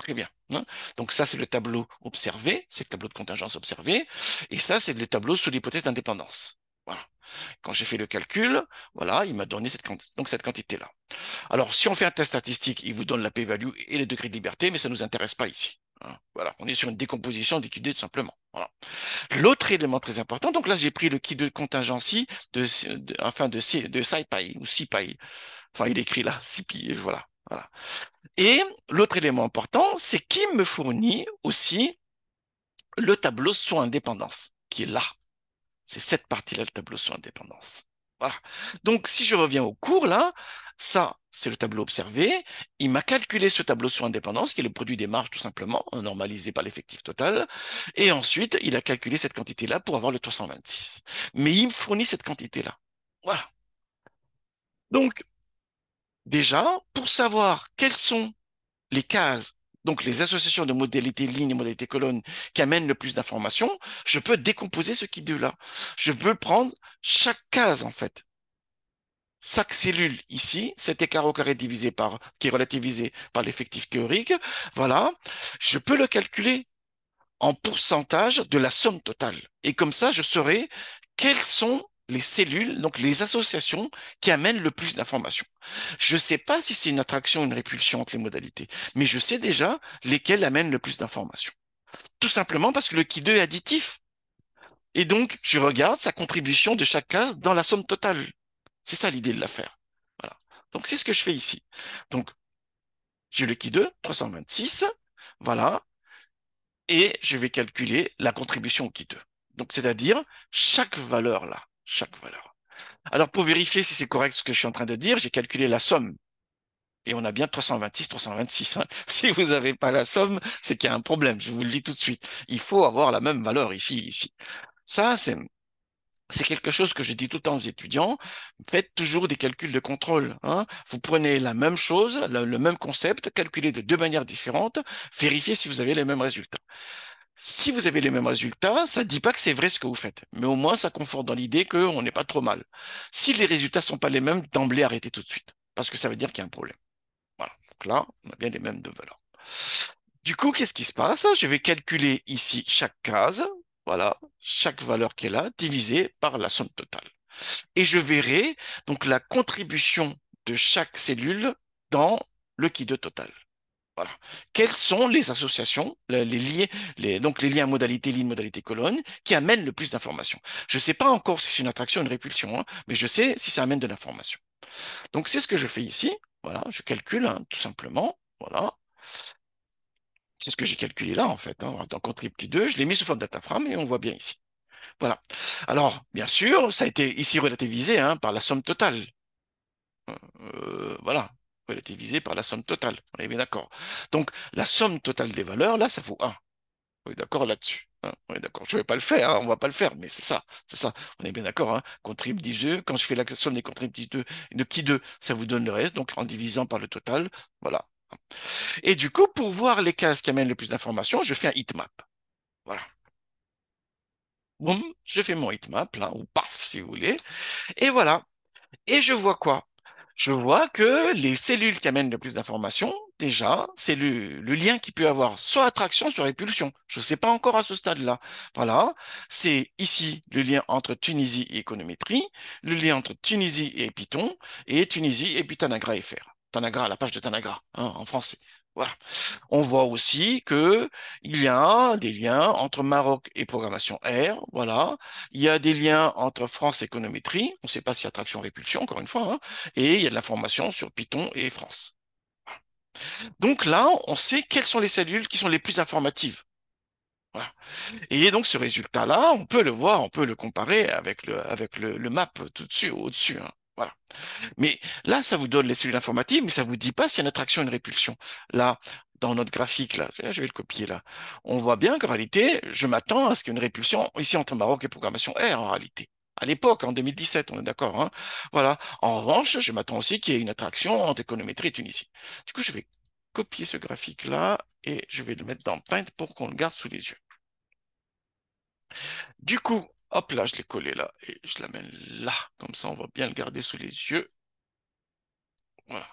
A: Très bien. Hein. Donc ça, c'est le tableau observé, c'est le tableau de contingence observé, et ça, c'est le tableau sous l'hypothèse d'indépendance. Voilà. Quand j'ai fait le calcul, voilà, il m'a donné cette, donc cette quantité-là. Alors, si on fait un test statistique, il vous donne la p-value et les degrés de liberté, mais ça ne nous intéresse pas ici. Hein. Voilà, on est sur une décomposition d'équité tout simplement. L'autre élément très important, donc là j'ai pris le qui de contingency de, enfin de, de, de SciPy ou SciPy. Enfin, il écrit là, et voilà. Voilà. Et l'autre élément important, c'est qu'il me fournit aussi le tableau sur indépendance, qui est là. C'est cette partie-là, le tableau sur indépendance. Voilà. Donc, si je reviens au cours, là, ça, c'est le tableau observé. Il m'a calculé ce tableau sur indépendance, qui est le produit des marges, tout simplement, hein, normalisé par l'effectif total. Et ensuite, il a calculé cette quantité-là pour avoir le 326. Mais il me fournit cette quantité-là. Voilà. Donc, Déjà, pour savoir quelles sont les cases, donc les associations de modalités lignes et modalités colonnes, qui amènent le plus d'informations, je peux décomposer ce qui de là. Je peux prendre chaque case, en fait. Chaque cellule ici, cet écart au carré divisé par, qui est relativisé par l'effectif théorique, voilà, je peux le calculer en pourcentage de la somme totale. Et comme ça, je saurai quelles sont les cellules, donc les associations qui amènent le plus d'informations. Je ne sais pas si c'est une attraction ou une répulsion entre les modalités, mais je sais déjà lesquelles amènent le plus d'informations. Tout simplement parce que le qui 2 est additif. Et donc, je regarde sa contribution de chaque case dans la somme totale. C'est ça l'idée de l'affaire. Voilà. Donc, c'est ce que je fais ici. Donc, j'ai le qui 2, 326. Voilà. Et je vais calculer la contribution au qui 2. Donc, c'est-à-dire chaque valeur là chaque valeur. Alors pour vérifier si c'est correct ce que je suis en train de dire, j'ai calculé la somme. Et on a bien 326, 326. Hein. (laughs) Si vous n'avez pas la somme, c'est qu'il y a un problème. Je vous le dis tout de suite. Il faut avoir la même valeur ici, ici. Ça, c'est c'est quelque chose que je dis tout le temps aux étudiants. Faites toujours des calculs de contrôle. Hein. Vous prenez la même chose, le, même concept, calculez de deux manières différentes, vérifiez si vous avez les mêmes résultats si vous avez les mêmes résultats, ça ne dit pas que c'est vrai ce que vous faites, mais au moins ça conforte dans l'idée qu'on n'est pas trop mal. Si les résultats ne sont pas les mêmes, d'emblée arrêtez tout de suite, parce que ça veut dire qu'il y a un problème. Voilà, donc là, on a bien les mêmes deux valeurs. Du coup, qu'est-ce qui se passe Je vais calculer ici chaque case, voilà, chaque valeur qui est là, divisée par la somme totale. Et je verrai donc la contribution de chaque cellule dans le qui de total. Voilà. Quelles sont les associations, les, liens, les, donc les liens modalités ligne, modalité colonne, qui amènent le plus d'informations Je ne sais pas encore si c'est une attraction ou une répulsion, hein, mais je sais si ça amène de l'information. Donc c'est ce que je fais ici. Voilà, je calcule hein, tout simplement. Voilà. C'est ce que j'ai calculé là, en fait, hein, dans Contrib2, je l'ai mis sous forme dataframe et on voit bien ici. Voilà. Alors, bien sûr, ça a été ici relativisé hein, par la somme totale. Euh, euh, voilà, elle divisée par la somme totale. On est bien d'accord. Donc, la somme totale des valeurs, là, ça vaut 1. On est d'accord là-dessus. Hein. on est d'accord. Je ne vais pas le faire, hein. on ne va pas le faire, mais c'est ça. C'est ça. On est bien d'accord. Hein contrib quand je fais la somme des contrib 2 de qui 2, ça vous donne le reste. Donc, en divisant par le total, voilà. Et du coup, pour voir les cases qui amènent le plus d'informations, je fais un heatmap. Voilà. Boum, je fais mon heatmap, là, ou paf, si vous voulez. Et voilà. Et je vois quoi je vois que les cellules qui amènent le plus d'informations, déjà, c'est le, lien qui peut avoir soit attraction, soit répulsion. Je ne sais pas encore à ce stade-là. Voilà, c'est ici le lien entre Tunisie et économétrie, le lien entre Tunisie et Python, et Tunisie et puis Tanagra FR. Tanagra, la page de Tanagra, hein, en français. On voit aussi que il y a des liens entre Maroc et programmation R. Voilà. Il y a des liens entre France et économétrie. On ne sait pas si attraction-répulsion, encore une fois. Hein, et il y a de l'information sur Python et France. Donc là, on sait quelles sont les cellules qui sont les plus informatives. Et donc ce résultat-là, on peut le voir, on peut le comparer avec le, avec le, map tout dessus, au-dessus. Hein. Voilà. Mais là, ça vous donne les cellules informatives, mais ça vous dit pas s'il y a une attraction ou une répulsion. Là, dans notre graphique, là, je vais le copier là, on voit bien qu'en réalité, je m'attends à ce qu'il y ait une répulsion ici entre Maroc et programmation R en réalité. À l'époque, en 2017, on est d'accord. Hein. voilà. En revanche, je m'attends aussi qu'il y ait une attraction entre économétrie et Tunisie. Du coup, je vais copier ce graphique-là et je vais le mettre dans Paint pour qu'on le garde sous les yeux. Du coup, Hop là, je l'ai collé là et je l'amène là. Comme ça, on va bien le garder sous les yeux. Voilà.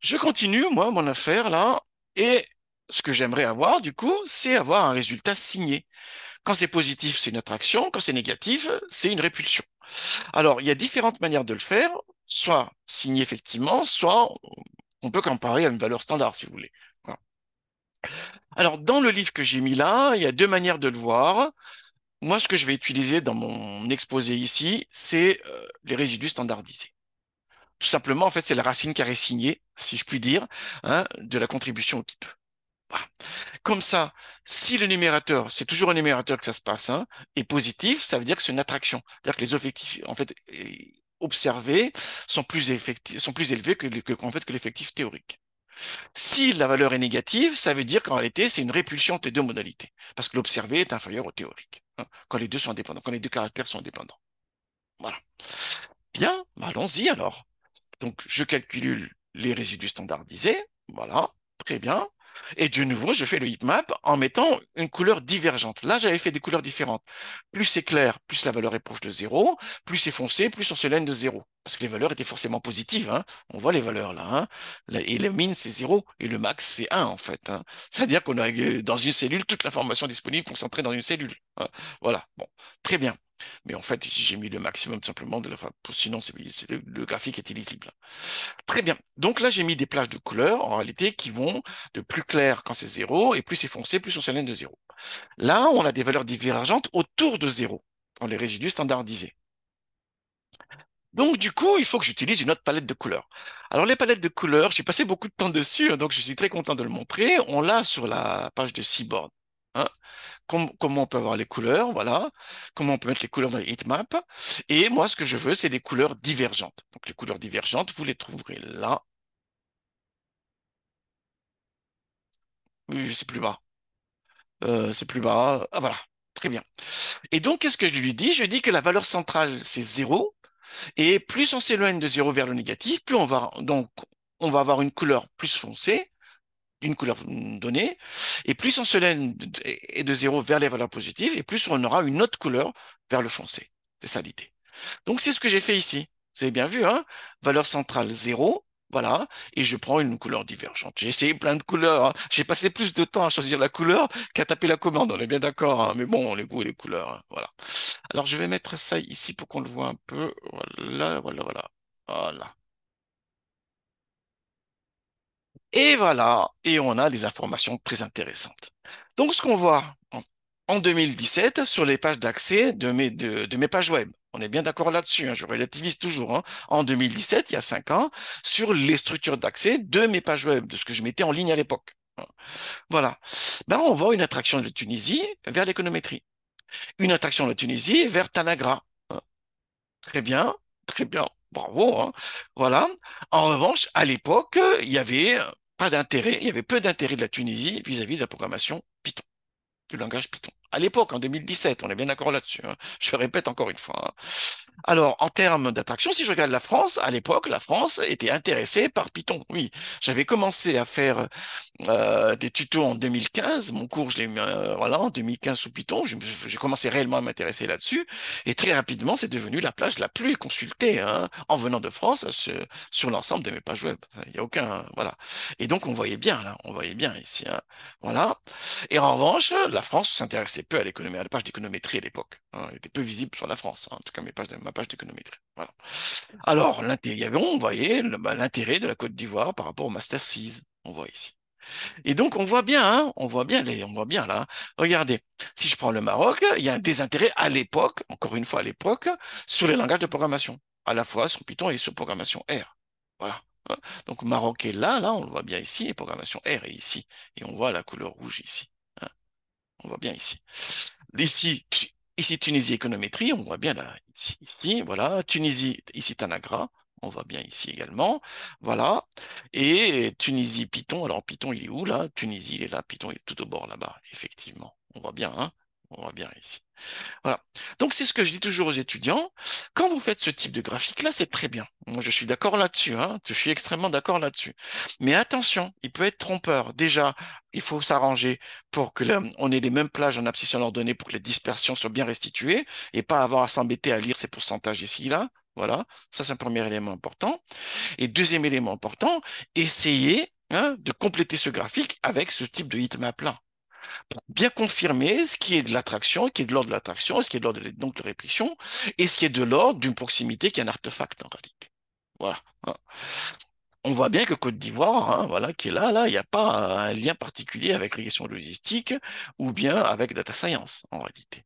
A: Je continue, moi, mon affaire là. Et ce que j'aimerais avoir, du coup, c'est avoir un résultat signé. Quand c'est positif, c'est une attraction. Quand c'est négatif, c'est une répulsion. Alors, il y a différentes manières de le faire. Soit signé effectivement, soit on peut comparer à une valeur standard, si vous voulez. Alors, dans le livre que j'ai mis là, il y a deux manières de le voir moi, ce que je vais utiliser dans mon exposé ici, c'est euh, les résidus standardisés. Tout simplement, en fait, c'est la racine carré signée, si je puis dire, hein, de la contribution au type. Voilà. Comme ça, si le numérateur, c'est toujours un numérateur que ça se passe, hein, est positif, ça veut dire que c'est une attraction. C'est-à-dire que les effectifs, en fait, euh, observés sont plus, élevés que, fait, que l'effectif théorique. Si la valeur est négative, ça veut dire qu'en réalité, c'est une répulsion entre les deux modalités, parce que l'observé est inférieur au théorique quand les deux sont indépendants, quand les deux caractères sont indépendants. Voilà. Bien, bah, allons-y alors. Donc, je calcule les résidus standardisés. Voilà, très bien. Et de nouveau, je fais le heatmap en mettant une couleur divergente. Là, j'avais fait des couleurs différentes. Plus c'est clair, plus la valeur est proche de zéro. Plus c'est foncé, plus on se lène de zéro. Parce que les valeurs étaient forcément positives. Hein. On voit les valeurs là. Hein. Et la mine, c'est zéro. Et le max, c'est 1 en fait. Hein. C'est-à-dire qu'on a euh, dans une cellule toute l'information disponible concentrée dans une cellule. Voilà. Bon, très bien. Mais en fait, j'ai mis le maximum simplement de sinon le, graphique est illisible. Très bien. Donc là, j'ai mis des plages de couleurs, en réalité, qui vont de plus clair quand c'est 0, et plus c'est foncé, plus on s'éloigne de 0. Là, on a des valeurs divergentes autour de 0, dans les résidus standardisés. Donc du coup, il faut que j'utilise une autre palette de couleurs. Alors les palettes de couleurs, j'ai passé beaucoup de temps dessus, hein, donc je suis très content de le montrer. On l'a sur la page de Seaboard. Hein, comment on peut avoir les couleurs, voilà, comment on peut mettre les couleurs dans les heatmaps. Et moi, ce que je veux, c'est des couleurs divergentes. Donc les couleurs divergentes, vous les trouverez là. Oui, c'est plus bas. Euh, c'est plus bas. Ah voilà, très bien. Et donc, qu'est-ce que je lui dis Je dis que la valeur centrale, c'est 0. Et plus on s'éloigne de 0 vers le négatif, plus on va, donc, on va avoir une couleur plus foncée d'une couleur donnée, et plus se se et de zéro vers les valeurs positives, et plus on aura une autre couleur vers le foncé. C'est ça l'idée. Donc c'est ce que j'ai fait ici. Vous avez bien vu, hein valeur centrale 0, voilà, et je prends une couleur divergente. J'ai essayé plein de couleurs, hein. j'ai passé plus de temps à choisir la couleur qu'à taper la commande, on est bien d'accord, hein. mais bon, les goûts et les couleurs, hein, voilà. Alors je vais mettre ça ici pour qu'on le voit un peu, voilà, voilà, voilà, voilà. Et voilà, et on a des informations très intéressantes. Donc ce qu'on voit en 2017 sur les pages d'accès de mes, de, mes pages web. On est bien d'accord là-dessus, hein. je relativise toujours. Hein. En 2017, il y a cinq ans, sur les structures d'accès de mes pages web, de ce que je mettais en ligne à l'époque. Voilà. Ben, on voit une attraction de la Tunisie vers l'économétrie. Une attraction de la Tunisie vers Tanagra. Très bien, très bien. Bravo. Hein. Voilà. En revanche, à l'époque, il y avait pas d'intérêt, il y avait peu d'intérêt de la Tunisie vis-à-vis de la programmation Python, du langage Python. À l'époque, en 2017, on est bien d'accord là-dessus. Hein. Je répète encore une fois. Hein. Alors, en termes d'attraction, si je regarde la France, à l'époque, la France était intéressée par Python. Oui, j'avais commencé à faire euh, des tutos en 2015. Mon cours, je l'ai mis euh, voilà, en 2015 sous Python. J'ai commencé réellement à m'intéresser là-dessus. Et très rapidement, c'est devenu la plage la plus consultée hein, en venant de France sur l'ensemble de mes pages web. Il n'y a aucun... Voilà. Et donc, on voyait bien, là. On voyait bien ici. Hein, voilà. Et en revanche, la France s'intéressait peu à l'économie, à la page d'économétrie à l'époque. Hein. Elle était peu visible sur la France. Hein, en tout cas, mes pages de page d'économétrie. Voilà. Alors, l'intérêt, on voyait bah, l'intérêt de la Côte d'Ivoire par rapport au Master 6, on voit ici. Et donc on voit bien, hein, on voit bien, les, on voit bien là. Regardez, si je prends le Maroc, il y a un désintérêt à l'époque, encore une fois à l'époque, sur les langages de programmation, à la fois sur Python et sur programmation R. Voilà. Hein. Donc Maroc est là, là on le voit bien ici, et programmation R est ici, et on voit la couleur rouge ici. Hein. On voit bien ici. D'ici. Ici, Tunisie, économétrie, on voit bien là, ici, voilà. Tunisie, ici, Tanagra, on voit bien ici également. Voilà. Et Tunisie, Python, alors Python, il est où là Tunisie, il est là, Python, il est tout au bord là-bas, effectivement. On voit bien, hein on voit bien ici. Voilà. Donc c'est ce que je dis toujours aux étudiants. Quand vous faites ce type de graphique-là, c'est très bien. Moi, je suis d'accord là-dessus. Hein. Je suis extrêmement d'accord là-dessus. Mais attention, il peut être trompeur. Déjà, il faut s'arranger pour que on ait les mêmes plages en abscission ordonnée pour que les dispersions soient bien restituées et pas avoir à s'embêter à lire ces pourcentages ici, là. Voilà. Ça, c'est un premier élément important. Et deuxième élément important, essayez hein, de compléter ce graphique avec ce type de heatmap là pour bien confirmer ce qui est de l'attraction, ce qui est de l'ordre de l'attraction, ce qui est de l'ordre de, donc de répulsion, et ce qui est de l'ordre d'une proximité qui est un artefact en réalité. Voilà. Hein. On voit bien que Côte d'Ivoire, hein, voilà, qui est là, là, il n'y a pas un lien particulier avec régression logistique ou bien avec data science en réalité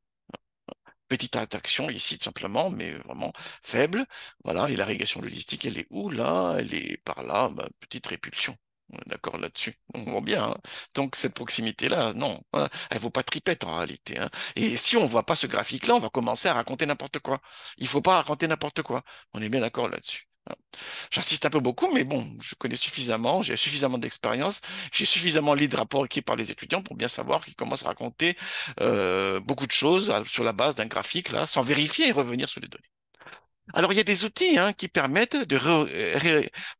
A: petite attraction ici tout simplement, mais vraiment faible. Voilà, et la régression logistique, elle est où là Elle est par là, ben, petite répulsion. On est d'accord là-dessus. On voit bien. Hein. Donc cette proximité-là, non, elle hein, elle vaut pas tripette en réalité. Hein. Et si on voit pas ce graphique-là, on va commencer à raconter n'importe quoi. Il faut pas raconter n'importe quoi. On est bien d'accord là-dessus. J'insiste un peu beaucoup, mais bon, je connais suffisamment, j'ai suffisamment d'expérience, j'ai suffisamment lu de rapports écrits par les étudiants pour bien savoir qu'ils commencent à raconter euh, beaucoup de choses euh, sur la base d'un graphique là, sans vérifier et revenir sur les données. Alors, il y a des outils hein, qui permettent de,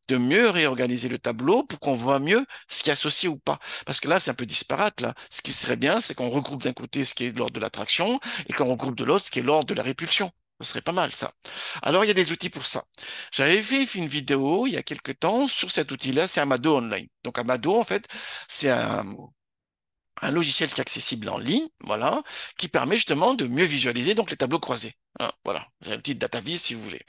A: de, mieux réorganiser le tableau pour qu'on voit mieux ce qui est associé ou pas. Parce que là, c'est un peu disparate. Là. Ce qui serait bien, c'est qu'on regroupe d'un côté ce qui est l'ordre de l'attraction et qu'on regroupe de l'autre ce qui est l'ordre de la répulsion. Ce serait pas mal, ça. Alors, il y a des outils pour ça. J'avais fait une vidéo il y a quelques temps sur cet outil-là, c'est Amado Online. Donc, Amado, en fait, c'est un, un logiciel qui est accessible en ligne, voilà, qui permet justement de mieux visualiser donc les tableaux croisés. Hein, voilà, j'ai une petite data si vous voulez.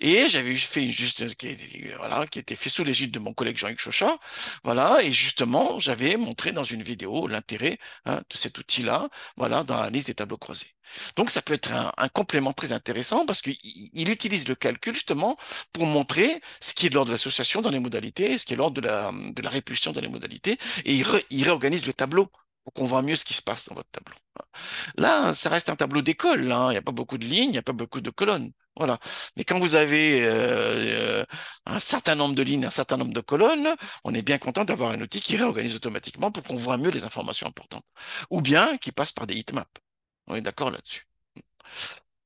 A: Et j'avais fait une juste euh, qui, voilà, qui était fait sous l'égide de mon collègue jean yves Chochat. Voilà, et justement, j'avais montré dans une vidéo l'intérêt hein, de cet outil-là, voilà, dans la liste des tableaux croisés. Donc ça peut être un, complément très intéressant parce qu'il utilise le calcul justement pour montrer ce qui est de l'ordre de l'association dans les modalités, ce qui est de l'ordre de la, de la répulsion dans les modalités, et il réorganise le tableau pour qu'on voit mieux ce qui se passe dans votre tableau. Là, ça reste un tableau d'école, hein. il n'y a pas beaucoup de lignes, il n'y a pas beaucoup de colonnes. Voilà. Mais quand vous avez euh, euh, un certain nombre de lignes, un certain nombre de colonnes, on est bien content d'avoir un outil qui réorganise automatiquement pour qu'on voit mieux les informations importantes. Ou bien qui passe par des heatmaps. On est d'accord là-dessus.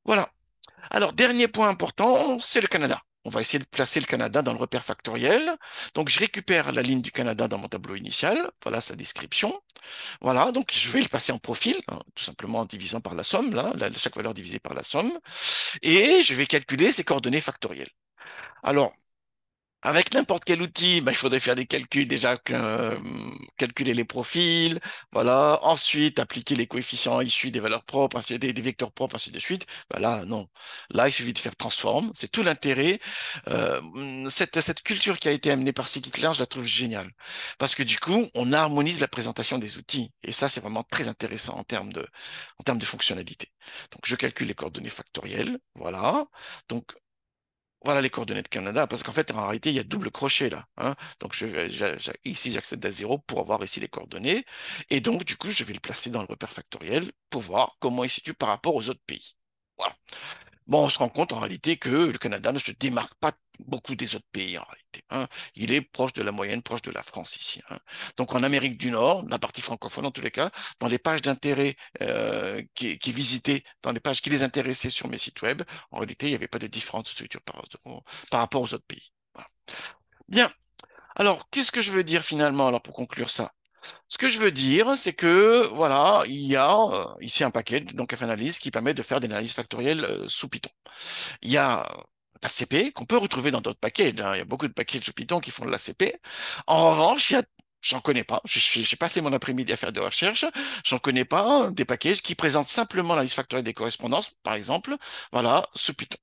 A: Voilà. Alors, dernier point important, c'est le Canada on va essayer de placer le Canada dans le repère factoriel. Donc je récupère la ligne du Canada dans mon tableau initial, voilà sa description. Voilà, donc je vais le passer en profil, hein, tout simplement en divisant par la somme, là, chaque valeur divisée par la somme, et je vais calculer ses coordonnées factorielles. Alors, avec n'importe quel outil, bah, il faudrait faire des calculs déjà, euh, calculer les profils, voilà. Ensuite, appliquer les coefficients issus des valeurs propres, ainsi, des, vecteurs propres, ainsi de suite. Bah, là, non. Là, il suffit de faire transforme. C'est tout l'intérêt. Euh, cette, cette culture qui a été amenée par Scikit-learn, je la trouve géniale. Parce que du coup, on harmonise la présentation des outils. Et ça, c'est vraiment très intéressant en termes de, en termes de fonctionnalité. Donc, je calcule les coordonnées factorielles. Voilà. Donc, voilà les coordonnées de Canada, parce qu'en fait, en réalité, il y a double crochet là. Hein. Donc, je, ici, j'accède à zéro pour avoir ici les coordonnées. Et donc, du coup, je vais le placer dans le repère factoriel pour voir comment il se situe par rapport aux autres pays. Voilà bon, on se rend compte en réalité que le Canada ne se démarque pas beaucoup des autres pays en réalité. Hein. Il est proche de la moyenne, proche de la France ici. Hein. Donc en Amérique du Nord, la partie francophone en tous les cas, dans les pages d'intérêt euh, qui, qui visitaient, dans les pages qui les intéressaient sur mes sites web, en réalité, il n'y avait pas de différence de structure par, rapport aux autres pays. Bien. Alors, qu'est-ce que je veux dire finalement alors pour conclure ça ce que je veux dire, c'est que voilà, il y a euh, ici un paquet, donc F-Analyse, qui permet de faire des analyses factorielles euh, sous Python. Il y a l'ACP, qu'on peut retrouver dans d'autres paquets. Hein. Il y a beaucoup de paquets sous Python qui font de l'ACP. En revanche, il y a J'en connais pas. J'ai passé mon après-midi à faire de recherche. J'en connais pas des paquets qui présentent simplement l'analyse factorielle des correspondances, par exemple, voilà, sous Python.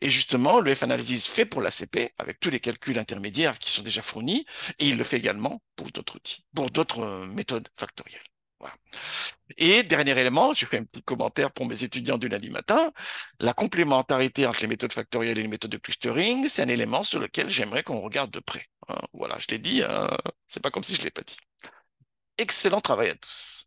A: Et justement, le F-Analysis fait pour l'ACP, avec tous les calculs intermédiaires qui sont déjà fournis, et il le fait également pour d'autres outils, pour d'autres euh, méthodes factorielles. Et dernier élément, je fais un petit commentaire pour mes étudiants du lundi matin, la complémentarité entre les méthodes factorielles et les méthodes de clustering, c'est un élément sur lequel j'aimerais qu'on regarde de près. Hein. voilà, je l'ai dit, hein. c'est pas comme si je l'ai pas dit. Excellent travail à tous.